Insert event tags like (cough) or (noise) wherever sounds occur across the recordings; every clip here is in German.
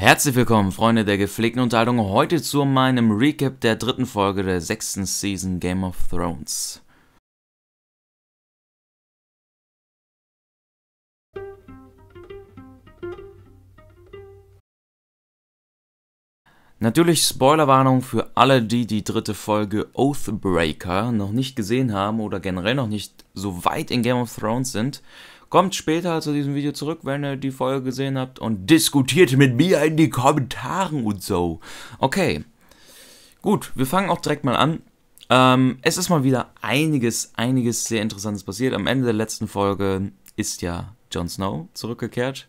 Herzlich willkommen, Freunde der gepflegten Unterhaltung, heute zu meinem Recap der dritten Folge der sechsten Season Game of Thrones. Natürlich Spoilerwarnung für alle, die die dritte Folge Oathbreaker noch nicht gesehen haben oder generell noch nicht so weit in Game of Thrones sind Kommt später zu diesem Video zurück, wenn ihr die Folge gesehen habt und diskutiert mit mir in die Kommentaren und so. Okay. Gut, wir fangen auch direkt mal an. Ähm, es ist mal wieder einiges, einiges sehr Interessantes passiert. Am Ende der letzten Folge ist ja Jon Snow zurückgekehrt.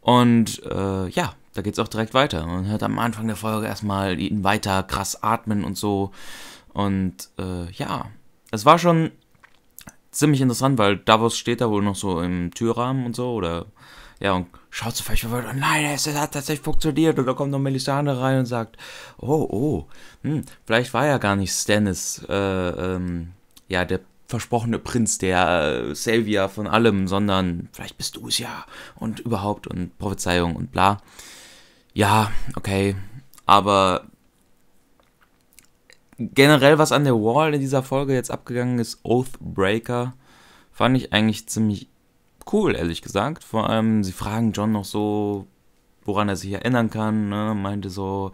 Und äh, ja, da geht es auch direkt weiter. Man hört am Anfang der Folge erstmal ihn weiter krass atmen und so. Und äh, ja, es war schon ziemlich interessant, weil Davos steht da wohl noch so im Türrahmen und so oder ja und schaut so vielleicht und oh nein, es hat tatsächlich funktioniert und da kommt noch Melisande rein und sagt, oh oh, hm, vielleicht war ja gar nicht Stannis, äh, ähm, ja der versprochene Prinz, der äh, Savior von allem, sondern vielleicht bist du es ja und überhaupt und Prophezeiung und bla. Ja, okay, aber generell, was an der Wall in dieser Folge jetzt abgegangen ist, Oathbreaker, fand ich eigentlich ziemlich cool, ehrlich gesagt. Vor allem, sie fragen John noch so, woran er sich erinnern kann. Ne? Meinte so,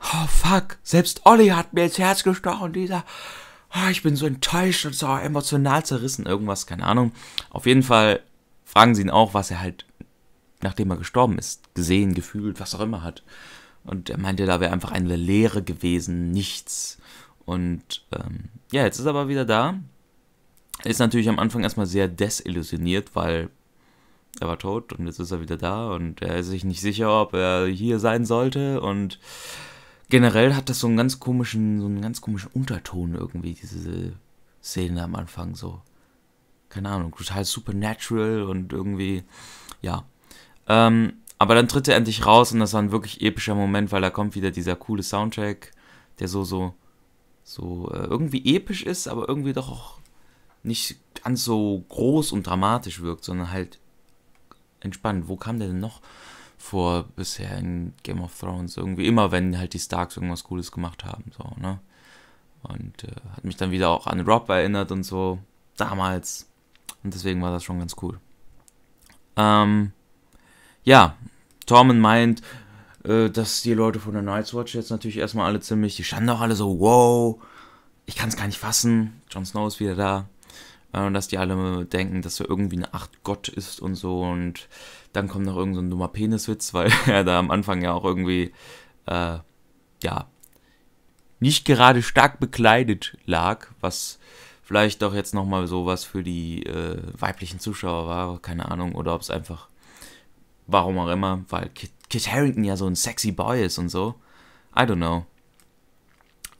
oh fuck, selbst Olli hat mir ins Herz gestochen, dieser. Oh, ich bin so enttäuscht und so emotional zerrissen, irgendwas, keine Ahnung. Auf jeden Fall fragen sie ihn auch, was er halt, nachdem er gestorben ist, gesehen, gefühlt, was auch immer hat. Und er meinte, da wäre einfach eine Leere gewesen, nichts. Und ähm, ja, jetzt ist er aber wieder da. Ist natürlich am Anfang erstmal sehr desillusioniert, weil er war tot und jetzt ist er wieder da und er ist sich nicht sicher, ob er hier sein sollte und generell hat das so einen ganz komischen, so einen ganz komischen Unterton irgendwie, diese Szene am Anfang so. Keine Ahnung, total supernatural und irgendwie, ja. Ähm, aber dann tritt er endlich raus und das war ein wirklich epischer Moment, weil da kommt wieder dieser coole Soundtrack, der so, so, so äh, irgendwie episch ist, aber irgendwie doch auch nicht ganz so groß und dramatisch wirkt, sondern halt entspannt. Wo kam der denn noch vor bisher in Game of Thrones? Irgendwie immer, wenn halt die Starks irgendwas Cooles gemacht haben, so, ne? Und äh, hat mich dann wieder auch an Rob erinnert und so, damals. Und deswegen war das schon ganz cool. Ähm, ja, Tormund meint, äh, dass die Leute von der Night's Watch jetzt natürlich erstmal alle ziemlich, die standen auch alle so, wow, ich kann es gar nicht fassen, Jon Snow ist wieder da. Äh, dass die alle denken, dass er irgendwie eine Art Gott ist und so. Und dann kommt noch irgendein so dummer Peniswitz, (laughs) weil er da am Anfang ja auch irgendwie, äh, ja, nicht gerade stark bekleidet lag, was vielleicht doch jetzt nochmal sowas für die äh, weiblichen Zuschauer war, keine Ahnung, oder ob es einfach Warum auch immer, weil Kit, Kit Harrington ja so ein sexy Boy ist und so. I don't know.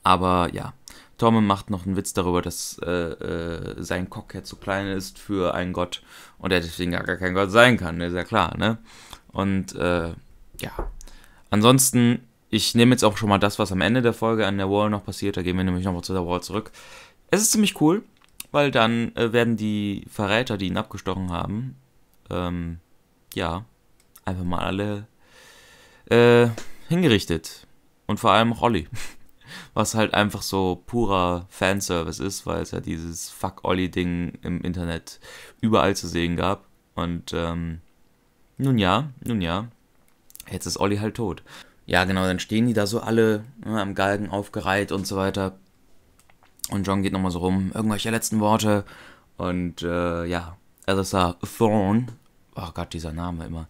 Aber ja, Tormund macht noch einen Witz darüber, dass äh, äh, sein Cockhead zu klein ist für einen Gott und er deswegen gar kein Gott sein kann, ist ja klar, ne? Und äh, ja. Ansonsten, ich nehme jetzt auch schon mal das, was am Ende der Folge an der Wall noch passiert. Da gehen wir nämlich nochmal zu der Wall zurück. Es ist ziemlich cool, weil dann äh, werden die Verräter, die ihn abgestochen haben, ähm, ja, einfach mal alle äh, hingerichtet. Und vor allem auch Olli. (laughs) Was halt einfach so purer Fanservice ist, weil es ja dieses Fuck Olli-Ding im Internet überall zu sehen gab. Und ähm, nun ja, nun ja, jetzt ist Olli halt tot. Ja, genau, dann stehen die da so alle ne, am Galgen aufgereiht und so weiter. Und John geht nochmal so rum, irgendwelche letzten Worte. Und äh, ja, Alyssa Thorne, oh Gott, dieser Name immer,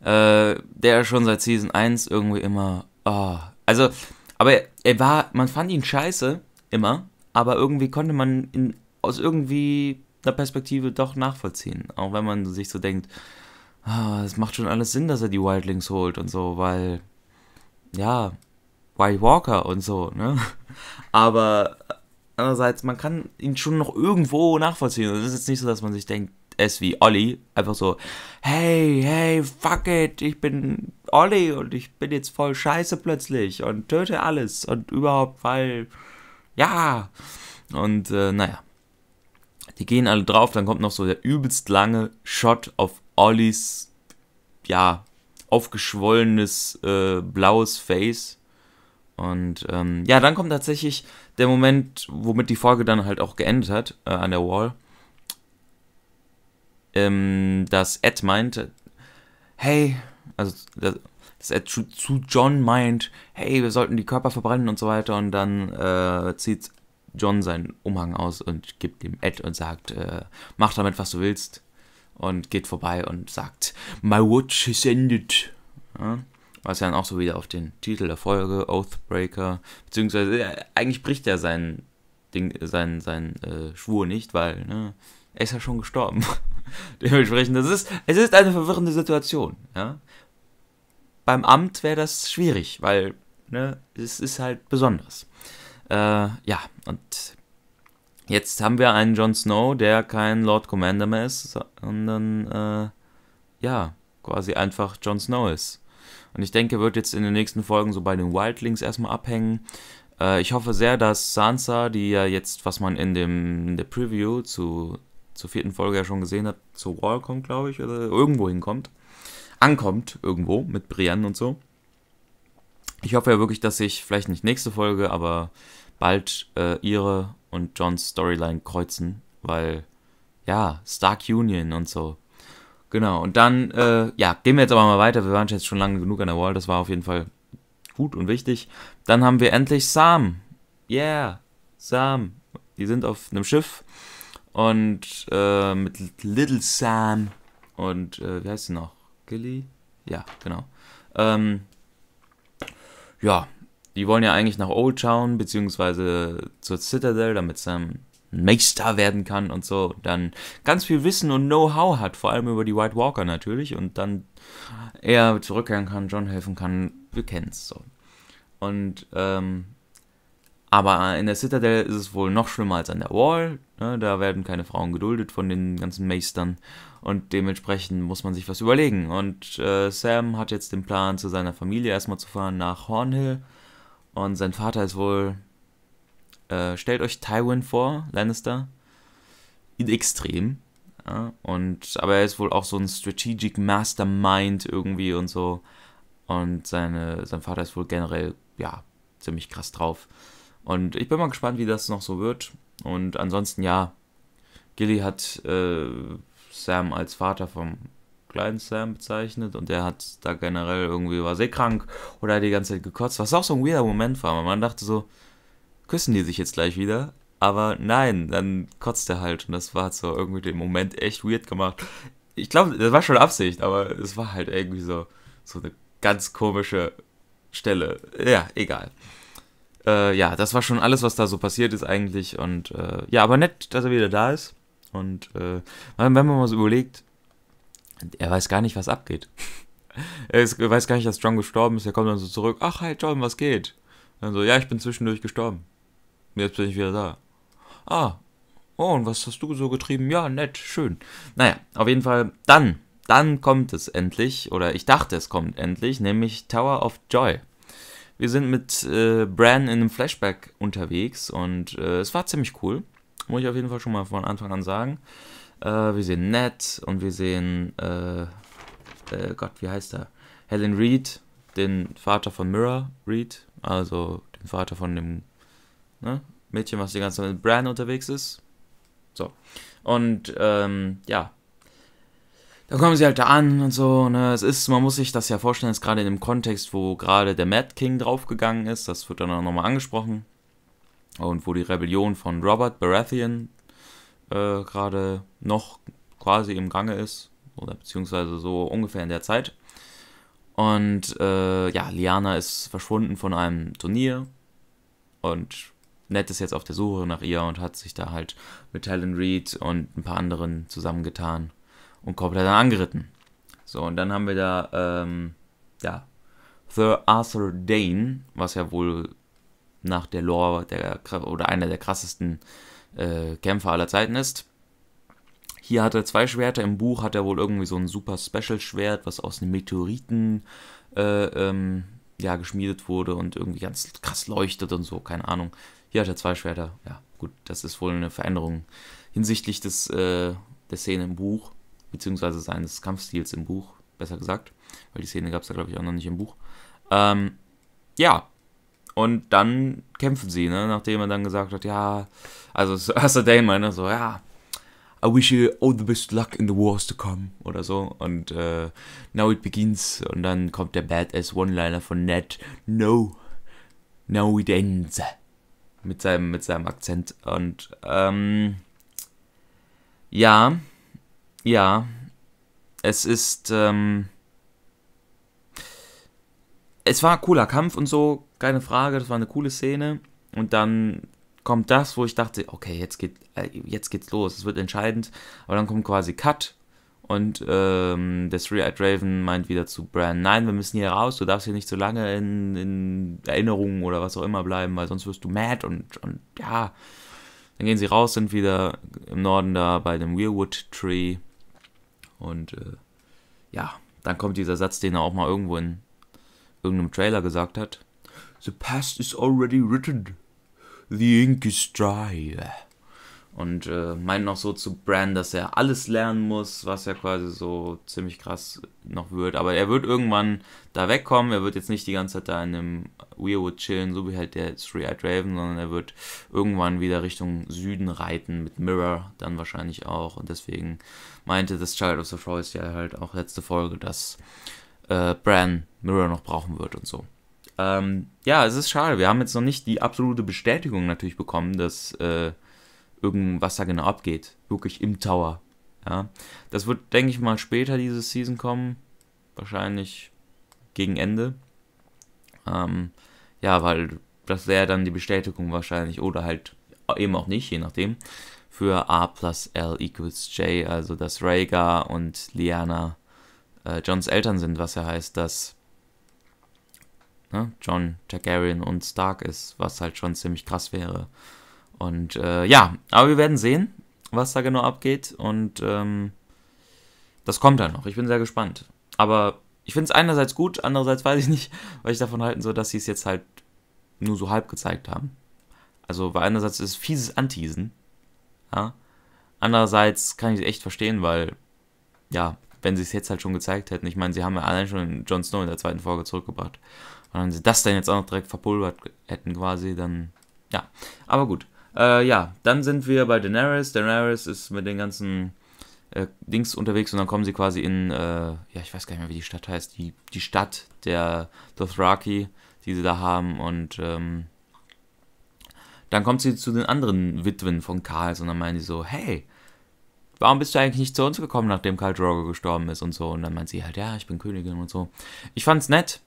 äh, der schon seit Season 1 irgendwie immer. Oh. Also, aber er war, man fand ihn scheiße, immer, aber irgendwie konnte man ihn aus irgendwie einer Perspektive doch nachvollziehen. Auch wenn man sich so denkt, ah, es oh, macht schon alles Sinn, dass er die Wildlings holt und so, weil, ja, White Walker und so, ne? (laughs) Aber äh, andererseits, man kann ihn schon noch irgendwo nachvollziehen. Es ist jetzt nicht so, dass man sich denkt, es wie Olli einfach so, hey, hey, fuck it, ich bin Olli und ich bin jetzt voll scheiße plötzlich und töte alles und überhaupt, weil, ja. Und äh, naja, die gehen alle drauf, dann kommt noch so der übelst lange Shot auf Ollis, ja, aufgeschwollenes äh, blaues Face. Und ähm, ja, dann kommt tatsächlich der Moment, womit die Folge dann halt auch geendet hat äh, an der Wall ähm, dass Ed meint, hey, also dass Ed zu, zu, John meint, hey, wir sollten die Körper verbrennen und so weiter. Und dann äh, zieht John seinen Umhang aus und gibt ihm Ed und sagt, äh, mach damit, was du willst. Und geht vorbei und sagt, my watch is ended. Ja? Was ja dann auch so wieder auf den Titel der Folge, Oathbreaker, beziehungsweise äh, eigentlich bricht er seinen, Ding, seinen, seinen äh, Schwur nicht, weil, ne, er ist ja schon gestorben. (laughs) Dementsprechend, das ist, es ist eine verwirrende Situation. Ja? Beim Amt wäre das schwierig, weil ne, es ist halt besonders. Äh, ja, und jetzt haben wir einen Jon Snow, der kein Lord Commander mehr ist, sondern äh, ja, quasi einfach Jon Snow ist. Und ich denke, wird jetzt in den nächsten Folgen so bei den Wildlings erstmal abhängen. Äh, ich hoffe sehr, dass Sansa, die ja jetzt, was man in, dem, in der Preview zu zur vierten Folge ja schon gesehen habt, zur Wall kommt, glaube ich, oder irgendwo hinkommt. Ankommt irgendwo mit Brienne und so. Ich hoffe ja wirklich, dass sich vielleicht nicht nächste Folge, aber bald äh, ihre und Johns Storyline kreuzen, weil ja, Stark Union und so. Genau, und dann, äh, ja, gehen wir jetzt aber mal weiter. Wir waren jetzt schon lange genug an der Wall, das war auf jeden Fall gut und wichtig. Dann haben wir endlich Sam. Yeah, Sam. Die sind auf einem Schiff und äh, mit Little Sam und äh, wie heißt sie noch? Gilly? Ja, genau. Ähm, ja, die wollen ja eigentlich nach Old Town, beziehungsweise zur Citadel, damit Sam Meister werden kann und so. Dann ganz viel Wissen und Know-how hat, vor allem über die White Walker natürlich. Und dann er zurückkehren kann, John helfen kann. Wir kennen es so. Und ähm, aber in der Citadel ist es wohl noch schlimmer als an der Wall. Ne? Da werden keine Frauen geduldet von den ganzen Meistern. Und dementsprechend muss man sich was überlegen. Und äh, Sam hat jetzt den Plan, zu seiner Familie erstmal zu fahren nach Hornhill. Und sein Vater ist wohl. Äh, stellt euch Tywin vor, Lannister. In Extrem. Ja? Und, aber er ist wohl auch so ein Strategic Mastermind irgendwie und so. Und seine, sein Vater ist wohl generell, ja, ziemlich krass drauf. Und ich bin mal gespannt, wie das noch so wird. Und ansonsten, ja, Gilly hat äh, Sam als Vater vom kleinen Sam bezeichnet und der hat da generell irgendwie war seekrank oder hat die ganze Zeit gekotzt, was auch so ein weirder Moment war, weil man dachte so, küssen die sich jetzt gleich wieder? Aber nein, dann kotzt er halt und das war so irgendwie den Moment echt weird gemacht. Ich glaube, das war schon Absicht, aber es war halt irgendwie so, so eine ganz komische Stelle. Ja, egal äh, ja, das war schon alles, was da so passiert ist eigentlich. Und äh, ja, aber nett, dass er wieder da ist. Und äh, wenn man mal so überlegt, er weiß gar nicht, was abgeht. (laughs) er ist, weiß gar nicht, dass John gestorben ist. Er kommt dann so zurück. Ach, hi John, was geht? Und dann so, ja, ich bin zwischendurch gestorben. Jetzt bin ich wieder da. Ah, oh, und was hast du so getrieben? Ja, nett, schön. Naja, auf jeden Fall, dann, dann kommt es endlich, oder ich dachte, es kommt endlich, nämlich Tower of Joy. Wir sind mit äh, Bran in einem Flashback unterwegs und äh, es war ziemlich cool. Muss ich auf jeden Fall schon mal von Anfang an sagen. Äh, wir sehen Ned und wir sehen, äh, äh, Gott, wie heißt er? Helen Reed, den Vater von Mira Reed, also den Vater von dem ne, Mädchen, was die ganze Zeit mit Bran unterwegs ist. So. Und ähm, ja, dann kommen sie halt da an und so. Ne? Es ist, man muss sich das ja vorstellen, ist gerade in dem Kontext, wo gerade der Mad King draufgegangen ist, das wird dann auch nochmal angesprochen. Und wo die Rebellion von Robert Baratheon äh, gerade noch quasi im Gange ist. Oder beziehungsweise so ungefähr in der Zeit. Und äh, ja, Liana ist verschwunden von einem Turnier. Und Ned ist jetzt auf der Suche nach ihr und hat sich da halt mit Helen Reed und ein paar anderen zusammengetan und Corbett dann angeritten. So, und dann haben wir da, ähm, ja, Sir Arthur Dane, was ja wohl nach der Lore der, oder einer der krassesten äh, Kämpfer aller Zeiten ist. Hier hat er zwei Schwerter, im Buch hat er wohl irgendwie so ein super Special-Schwert, was aus einem Meteoriten äh, ähm, ja, geschmiedet wurde und irgendwie ganz krass leuchtet und so, keine Ahnung. Hier hat er zwei Schwerter, ja, gut, das ist wohl eine Veränderung hinsichtlich des, äh, der Szene im Buch beziehungsweise seines Kampfstils im Buch, besser gesagt, weil die Szene gab es da glaube ich auch noch nicht im Buch. Ähm, ja, und dann kämpfen sie, ne? nachdem er dann gesagt hat, ja, also Arthur (laughs) Dane meinte so, ja, I wish you all the best luck in the wars to come oder so. Und äh, now it begins. Und dann kommt der Badass One-Liner von Ned. No, now it ends. Mit seinem, mit seinem Akzent. Und ähm, ja, ja, es ist. Ähm, es war ein cooler Kampf und so, keine Frage, das war eine coole Szene. Und dann kommt das, wo ich dachte, okay, jetzt, geht, äh, jetzt geht's los, es wird entscheidend. Aber dann kommt quasi Cut und ähm, der Three-Eyed Raven meint wieder zu Bran, nein, wir müssen hier raus, du darfst hier nicht so lange in, in Erinnerungen oder was auch immer bleiben, weil sonst wirst du mad und, und ja. Dann gehen sie raus, sind wieder im Norden da bei dem Weirwood Tree und äh, ja, dann kommt dieser Satz, den er auch mal irgendwo in irgendeinem Trailer gesagt hat. The past is already written. The ink is dry und äh, meinen noch so zu Bran, dass er alles lernen muss, was ja quasi so ziemlich krass noch wird. Aber er wird irgendwann da wegkommen. Er wird jetzt nicht die ganze Zeit da in einem Weirwood chillen, so wie halt der Three-Eyed Raven, sondern er wird irgendwann wieder Richtung Süden reiten, mit Mirror dann wahrscheinlich auch. Und deswegen meinte das Child of the Forest ja halt auch letzte Folge, dass äh, Bran Mirror noch brauchen wird und so. Ähm, ja, es ist schade. Wir haben jetzt noch nicht die absolute Bestätigung natürlich bekommen, dass. Äh, irgendwas da genau abgeht. Wirklich im Tower. Ja. Das wird, denke ich mal, später diese Season kommen. Wahrscheinlich gegen Ende. Ähm, ja, weil das wäre dann die Bestätigung wahrscheinlich oder halt eben auch nicht, je nachdem. Für A plus L equals J, also dass Rhaegar und Liana äh, Johns Eltern sind, was ja heißt, dass ne, John Targaryen und Stark ist, was halt schon ziemlich krass wäre. Und äh, ja, aber wir werden sehen, was da genau abgeht. Und ähm, das kommt dann noch. Ich bin sehr gespannt. Aber ich finde es einerseits gut, andererseits weiß ich nicht, (laughs) was ich davon halten soll, dass sie es jetzt halt nur so halb gezeigt haben. Also, weil einerseits ist es fieses Anteasen. Ja? Andererseits kann ich es echt verstehen, weil, ja, wenn sie es jetzt halt schon gezeigt hätten, ich meine, sie haben ja allein schon Jon Snow in der zweiten Folge zurückgebracht. Und wenn sie das dann jetzt auch noch direkt verpulvert hätten, quasi, dann, ja. Aber gut. Äh, ja, dann sind wir bei Daenerys. Daenerys ist mit den ganzen äh, Dings unterwegs und dann kommen sie quasi in, äh, ja, ich weiß gar nicht mehr, wie die Stadt heißt, die, die Stadt der Dothraki, die sie da haben und ähm, dann kommt sie zu den anderen Witwen von Karls und dann meinen sie so, hey, warum bist du eigentlich nicht zu uns gekommen, nachdem Karl Drogo gestorben ist und so. Und dann meint sie halt, ja, ich bin Königin und so. Ich fand's nett,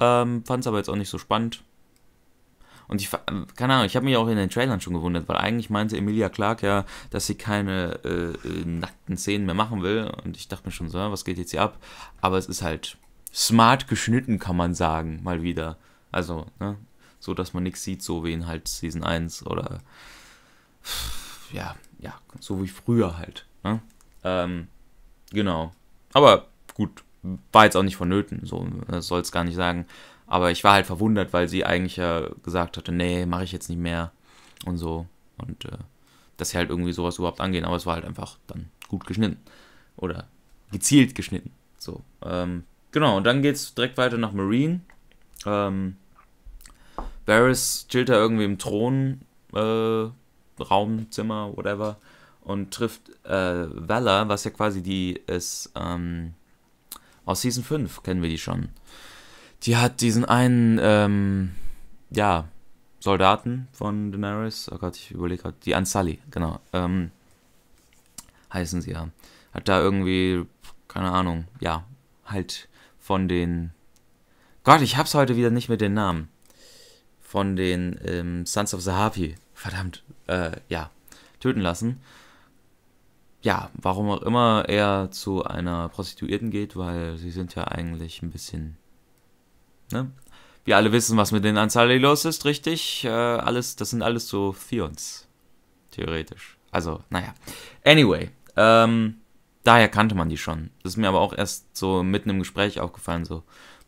ähm, fand's aber jetzt auch nicht so spannend. Und ich, keine Ahnung, ich habe mich auch in den Trailern schon gewundert, weil eigentlich meinte Emilia Clark ja, dass sie keine äh, äh, nackten Szenen mehr machen will. Und ich dachte mir schon so, was geht jetzt hier ab? Aber es ist halt smart geschnitten, kann man sagen, mal wieder. Also, ne? So, dass man nichts sieht, so wie in halt Season 1 oder. Ja, ja, so wie früher halt. Ne? Ähm, genau. Aber gut, war jetzt auch nicht vonnöten, so äh, soll es gar nicht sagen. Aber ich war halt verwundert, weil sie eigentlich ja gesagt hatte, nee, mache ich jetzt nicht mehr und so. Und äh, dass sie halt irgendwie sowas überhaupt angehen. Aber es war halt einfach dann gut geschnitten. Oder gezielt geschnitten. So. Ähm, genau, und dann geht's direkt weiter nach Marine. Ähm, Barris chillt da irgendwie im Thron, äh, Raum, Zimmer, whatever. Und trifft äh, Valor, was ja quasi die ist ähm, aus Season 5, kennen wir die schon die hat diesen einen, ähm, ja, Soldaten von Daenerys, oh Gott, ich überlege gerade, die Ansali, genau, ähm, heißen sie ja. Hat da irgendwie, keine Ahnung, ja, halt von den, Gott, ich hab's heute wieder nicht mit den Namen, von den ähm, Sons of the Harpy, verdammt, äh, ja, töten lassen. Ja, warum auch immer er zu einer Prostituierten geht, weil sie sind ja eigentlich ein bisschen Ne? Wir alle wissen, was mit den Ansari los ist, richtig? Äh, alles, das sind alles so Fions. Theoretisch. Also, naja. Anyway, ähm, daher kannte man die schon. Das ist mir aber auch erst so mitten im Gespräch aufgefallen, so.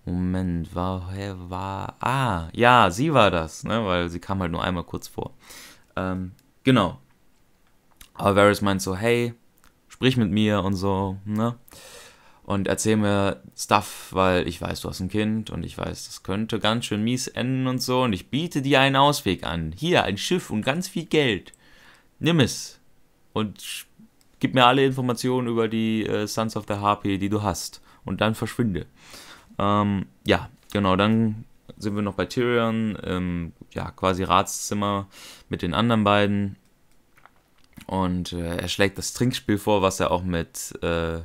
Moment, woher war. Ah, ja, sie war das, ne? Weil sie kam halt nur einmal kurz vor. Ähm, genau. Aber Varys meint so, hey, sprich mit mir und so, ne? und erzähl mir Stuff, weil ich weiß, du hast ein Kind und ich weiß, das könnte ganz schön mies enden und so und ich biete dir einen Ausweg an. Hier, ein Schiff und ganz viel Geld. Nimm es und gib mir alle Informationen über die äh, Sons of the Harpy, die du hast und dann verschwinde. Ähm, ja, genau, dann sind wir noch bei Tyrion, ähm, ja, quasi Ratszimmer mit den anderen beiden und äh, er schlägt das Trinkspiel vor, was er auch mit... Äh,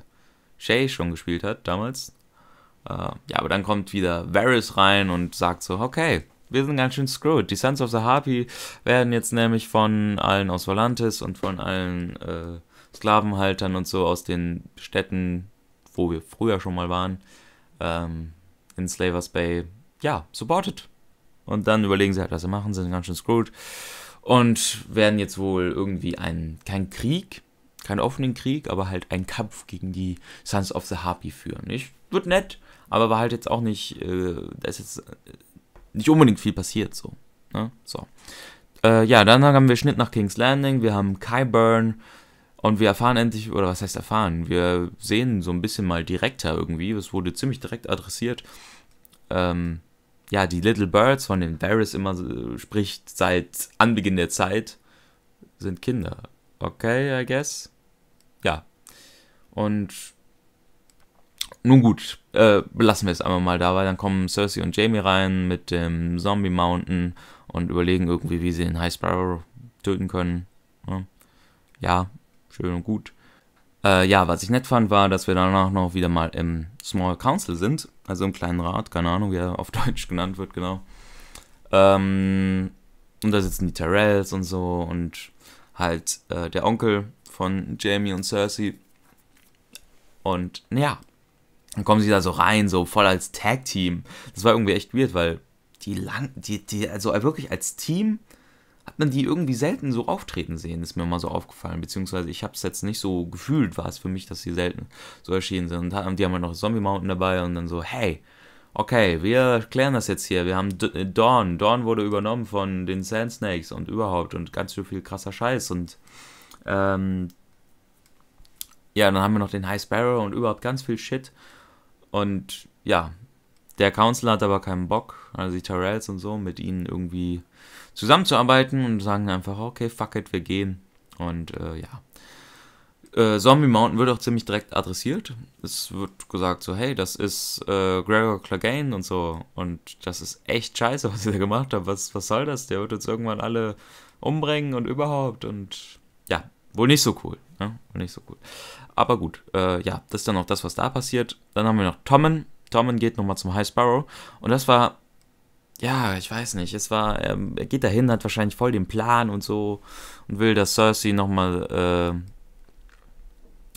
Shay schon gespielt hat damals. Äh, ja, aber dann kommt wieder Varys rein und sagt so, okay, wir sind ganz schön screwed. Die Sons of the Harpy werden jetzt nämlich von allen aus Volantis und von allen äh, Sklavenhaltern und so aus den Städten, wo wir früher schon mal waren, ähm, in Slavers Bay, ja, supported. Und dann überlegen sie halt, was sie machen, sind ganz schön screwed und werden jetzt wohl irgendwie einen, keinen Krieg keinen offenen Krieg, aber halt einen Kampf gegen die Sons of the Harpy führen. Ich, wird nett, aber war halt jetzt auch nicht, äh, da ist jetzt äh, nicht unbedingt viel passiert, so. Ne? So. Äh, ja, dann haben wir Schnitt nach King's Landing, wir haben Kyburn und wir erfahren endlich, oder was heißt erfahren? Wir sehen so ein bisschen mal direkter irgendwie, es wurde ziemlich direkt adressiert. Ähm, ja, die Little Birds, von denen Varys immer so äh, spricht, seit Anbeginn der Zeit, sind Kinder. Okay, I guess ja. Und nun gut, äh, belassen wir es einmal mal dabei. Dann kommen Cersei und Jamie rein mit dem Zombie Mountain und überlegen irgendwie, wie sie den High Sparrow töten können. Ja, ja schön und gut. Äh, ja, was ich nett fand, war, dass wir danach noch wieder mal im Small Council sind, also im kleinen Rat, keine Ahnung, wie er auf (laughs) Deutsch genannt wird, genau. Ähm, und da sitzen die Terrells und so und halt äh, der Onkel von Jamie und Cersei. Und ja, dann kommen sie da so rein, so voll als Tag-Team. Das war irgendwie echt weird, weil die lang, die, die, also wirklich als Team hat man die irgendwie selten so auftreten sehen, ist mir mal so aufgefallen. Beziehungsweise ich habe es jetzt nicht so gefühlt, war es für mich, dass sie selten so erschienen sind. Und die haben ja noch Zombie Mountain dabei und dann so, hey, okay, wir klären das jetzt hier. Wir haben D äh, Dawn. Dawn wurde übernommen von den Sand Snakes und überhaupt und ganz so viel krasser Scheiß und ähm, ja, dann haben wir noch den High Sparrow und überhaupt ganz viel Shit. Und ja, der Counselor hat aber keinen Bock, also die Tyrells und so, mit ihnen irgendwie zusammenzuarbeiten und sagen einfach, okay, fuck it, wir gehen. Und äh, ja. Äh, Zombie Mountain wird auch ziemlich direkt adressiert. Es wird gesagt so, hey, das ist äh, Gregor Clegane und so. Und das ist echt scheiße, (laughs) was ihr da gemacht habt. Was, was soll das? Der wird uns irgendwann alle umbringen und überhaupt. Und wohl nicht so cool. Ne? Nicht so cool. Aber gut, äh, ja, das ist dann auch das, was da passiert. Dann haben wir noch Tommen. Tommen geht nochmal zum High Sparrow. Und das war, ja, ich weiß nicht, es war, er, ähm, er geht dahin, hat wahrscheinlich voll den Plan und so und will, dass Cersei nochmal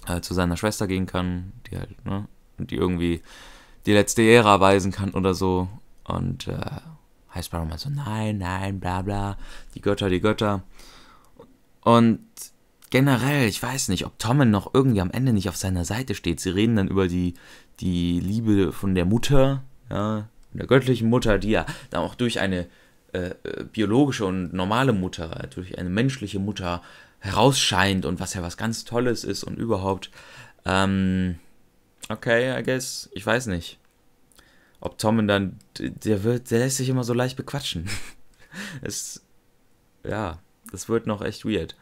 äh, äh, zu seiner Schwester gehen kann, die halt, ne, die irgendwie die letzte Ära erweisen kann oder so. Und äh, High Sparrow mal so, nein, nein, bla bla, die Götter, die Götter. Und generell, ich weiß nicht, ob Tommen noch irgendwie am Ende nicht auf seiner Seite steht. Sie reden dann über die, die Liebe von der Mutter, ja, von der göttlichen Mutter, die ja dann auch durch eine äh, äh, biologische und normale Mutter, durch eine menschliche Mutter herausscheint und was ja was ganz Tolles ist und überhaupt. Ähm, okay, I guess, ich weiß nicht. Ob Tommen dann, der wird, der lässt sich immer so leicht bequatschen. (laughs) es, ja, das wird noch echt weird.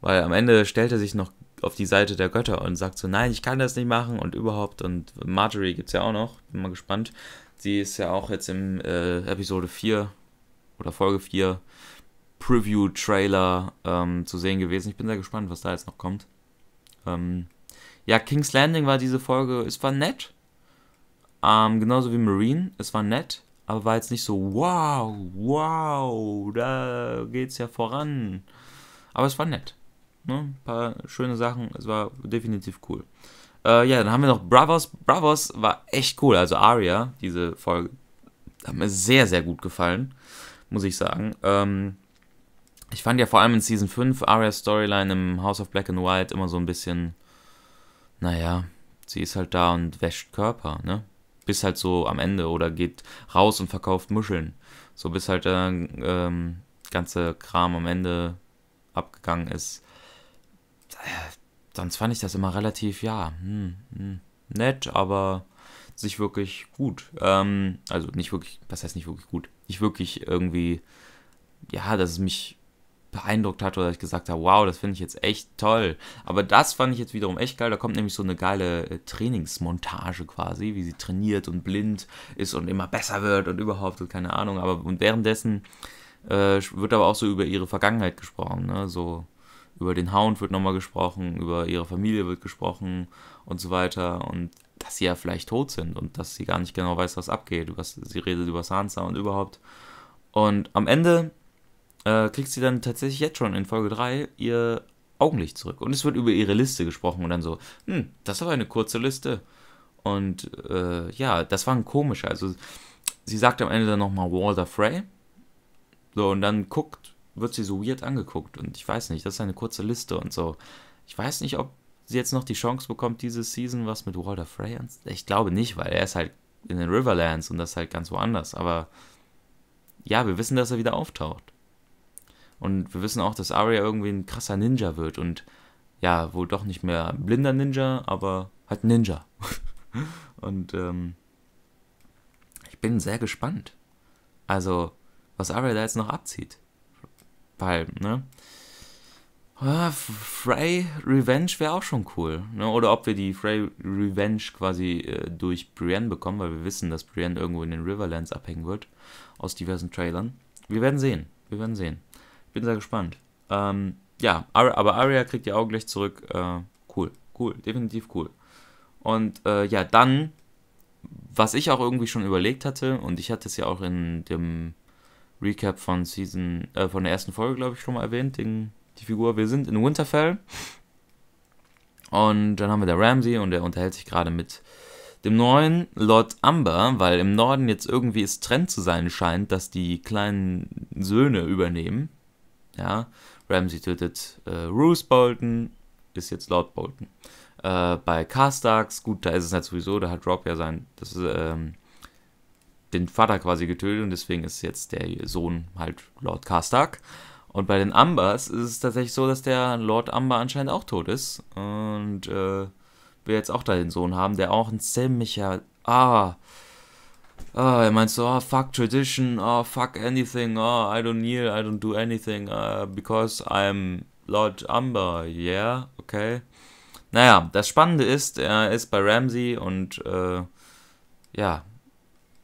Weil am Ende stellt er sich noch auf die Seite der Götter und sagt so, nein, ich kann das nicht machen und überhaupt. Und Marjorie gibt es ja auch noch, bin mal gespannt. Sie ist ja auch jetzt im äh, Episode 4 oder Folge 4 Preview-Trailer ähm, zu sehen gewesen. Ich bin sehr gespannt, was da jetzt noch kommt. Ähm, ja, King's Landing war diese Folge, es war nett. Ähm, genauso wie Marine, es war nett, aber war jetzt nicht so, wow, wow, da geht's ja voran. Aber es war nett. Ne? Ein paar schöne Sachen. Es war definitiv cool. Äh, ja, dann haben wir noch Bravos. Bravos war echt cool. Also Aria, diese Folge, hat mir sehr, sehr gut gefallen, muss ich sagen. Ähm, ich fand ja vor allem in Season 5 Arias Storyline im House of Black and White immer so ein bisschen, naja, sie ist halt da und wäscht Körper, ne? Bis halt so am Ende oder geht raus und verkauft Muscheln. So bis halt der ähm, ganze Kram am Ende abgegangen ist sonst fand ich das immer relativ, ja, hm, hm, nett, aber sich wirklich gut. Ähm, also nicht wirklich, was heißt nicht wirklich gut? Nicht wirklich irgendwie, ja, dass es mich beeindruckt hat oder ich gesagt habe, wow, das finde ich jetzt echt toll. Aber das fand ich jetzt wiederum echt geil. Da kommt nämlich so eine geile äh, Trainingsmontage quasi, wie sie trainiert und blind ist und immer besser wird und überhaupt und keine Ahnung. Aber und währenddessen äh, wird aber auch so über ihre Vergangenheit gesprochen, ne? So über den Hound wird nochmal gesprochen, über ihre Familie wird gesprochen und so weiter und dass sie ja vielleicht tot sind und dass sie gar nicht genau weiß, was abgeht. Was, sie redet über Sansa und überhaupt. Und am Ende äh, kriegt sie dann tatsächlich jetzt schon in Folge 3 ihr Augenlicht zurück. Und es wird über ihre Liste gesprochen und dann so, hm, das war eine kurze Liste. Und äh, ja, das war ein komischer. Also sie sagt am Ende dann nochmal Walter Frey. So, und dann guckt wird sie so weird angeguckt. Und ich weiß nicht, das ist eine kurze Liste und so. Ich weiß nicht, ob sie jetzt noch die Chance bekommt, diese Season was mit Walter Frey anz Ich glaube nicht, weil er ist halt in den Riverlands und das ist halt ganz woanders. Aber ja, wir wissen, dass er wieder auftaucht. Und wir wissen auch, dass Arya irgendwie ein krasser Ninja wird und ja, wohl doch nicht mehr blinder Ninja, aber halt Ninja. (laughs) und ähm, ich bin sehr gespannt. Also, was Arya da jetzt noch abzieht behalten, ne? Ah, Frey Revenge wäre auch schon cool. Ne? Oder ob wir die Frey Revenge quasi äh, durch Brienne bekommen, weil wir wissen, dass Brienne irgendwo in den Riverlands abhängen wird. Aus diversen Trailern. Wir werden sehen. Wir werden sehen. Ich bin sehr gespannt. Ähm, ja, aber Arya kriegt ihr Augen gleich zurück. Äh, cool. Cool. Definitiv cool. Und äh, ja, dann, was ich auch irgendwie schon überlegt hatte, und ich hatte es ja auch in dem Recap von Season, äh, von der ersten Folge, glaube ich, schon mal erwähnt, den, die Figur. Wir sind in Winterfell. Und dann haben wir der Ramsey und der unterhält sich gerade mit dem neuen Lord Amber, weil im Norden jetzt irgendwie es Trend zu sein scheint, dass die kleinen Söhne übernehmen. Ja, Ramsey tötet äh, Roose Bolton, ist jetzt Lord Bolton. Äh, bei Carstarks, gut, da ist es halt sowieso, da hat Rob ja sein, das ist, ähm, den Vater quasi getötet und deswegen ist jetzt der Sohn halt Lord Karstark. Und bei den Ambers ist es tatsächlich so, dass der Lord Amber anscheinend auch tot ist und äh, wir jetzt auch da den Sohn haben, der auch ein ziemlicher, ah, ah, er meint so, oh, fuck tradition, oh, fuck anything, oh, I don't kneel, I don't do anything, uh, because I'm Lord Amber, yeah, okay. Naja, das Spannende ist, er ist bei Ramsey und äh, ja,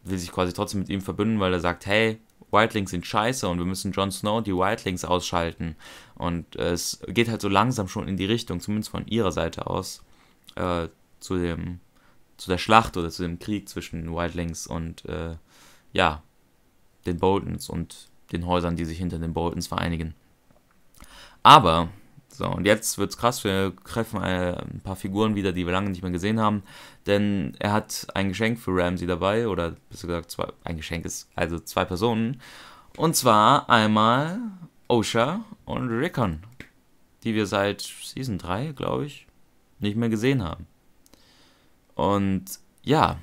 will sich quasi trotzdem mit ihm verbünden, weil er sagt, hey, Wildlings sind scheiße und wir müssen Jon Snow die Wildlings ausschalten. Und äh, es geht halt so langsam schon in die Richtung, zumindest von ihrer Seite aus, äh, zu dem, zu der Schlacht oder zu dem Krieg zwischen Wildlings und äh, ja, den Boltons und den Häusern, die sich hinter den Boltons vereinigen. Aber so, und jetzt wird's krass, wir treffen äh, ein paar Figuren wieder, die wir lange nicht mehr gesehen haben, denn er hat ein Geschenk für Ramsey dabei, oder besser gesagt, zwei, ein Geschenk ist also zwei Personen. Und zwar einmal Osha und Rickon, die wir seit Season 3, glaube ich, nicht mehr gesehen haben. Und ja,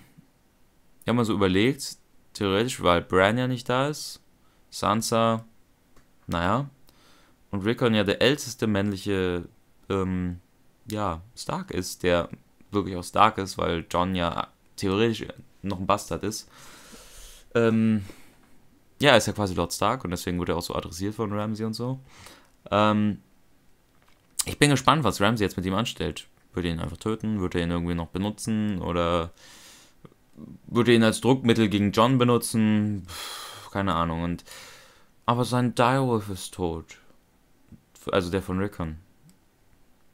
ich habe mal so überlegt, theoretisch, weil Bran ja nicht da ist, Sansa, naja, und Rickon ja der älteste männliche ähm, ja, Stark ist, der wirklich auch Stark ist, weil John ja theoretisch noch ein Bastard ist. Ähm, ja, ist ja quasi Lord Stark und deswegen wurde er auch so adressiert von Ramsey und so. Ähm, ich bin gespannt, was Ramsey jetzt mit ihm anstellt. Würde er ihn einfach töten? Würde er ihn irgendwie noch benutzen? Oder würde er ihn als Druckmittel gegen John benutzen? Puh, keine Ahnung. Und, aber sein Direwolf ist tot also der von Rickon.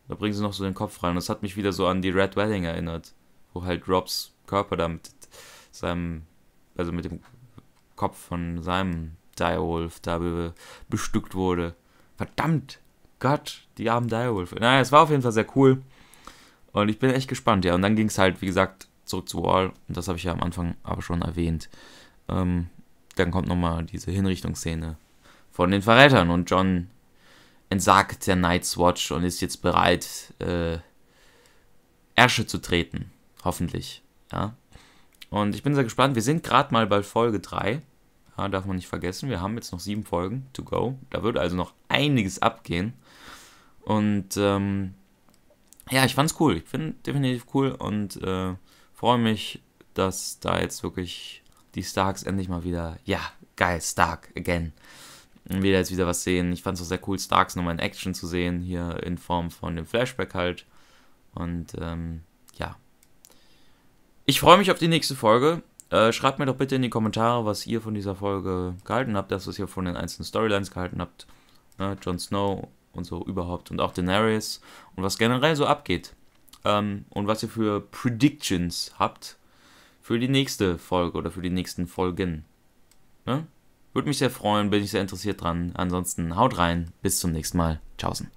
Da bringen sie noch so den Kopf rein. Und das hat mich wieder so an die Red Wedding erinnert, wo halt Robs Körper da mit seinem, also mit dem Kopf von seinem Direwolf da bestückt wurde. Verdammt! Gott, die armen Direwolf. Naja, es war auf jeden Fall sehr cool. Und ich bin echt gespannt, ja. Und dann ging es halt, wie gesagt, zurück zu Wall. Und das habe ich ja am Anfang aber schon erwähnt. Ähm, dann kommt nochmal diese Hinrichtungsszene von den Verrätern. Und John entsagt der Night's Watch und ist jetzt bereit, äh, Ärsche zu treten. Hoffentlich. Ja. Und ich bin sehr gespannt. Wir sind gerade mal bei Folge 3. Ja, darf man nicht vergessen. Wir haben jetzt noch sieben Folgen to go. Da wird also noch einiges abgehen. Und ähm, ja, ich fand's cool. Ich finde definitiv cool und äh, freue mich, dass da jetzt wirklich die Starks endlich mal wieder, ja, geil, Stark again, wir jetzt wieder was sehen. Ich fand es auch sehr cool, Starks nochmal in Action zu sehen, hier in Form von dem Flashback halt. Und ähm, ja. Ich freue mich auf die nächste Folge. Äh, schreibt mir doch bitte in die Kommentare, was ihr von dieser Folge gehalten habt, dass was ihr von den einzelnen Storylines gehalten habt. Ne? Jon Snow und so überhaupt. Und auch Daenerys. Und was generell so abgeht. Ähm, und was ihr für Predictions habt für die nächste Folge oder für die nächsten Folgen. Ne? Würde mich sehr freuen, bin ich sehr interessiert dran. Ansonsten haut rein, bis zum nächsten Mal. Tschaußen.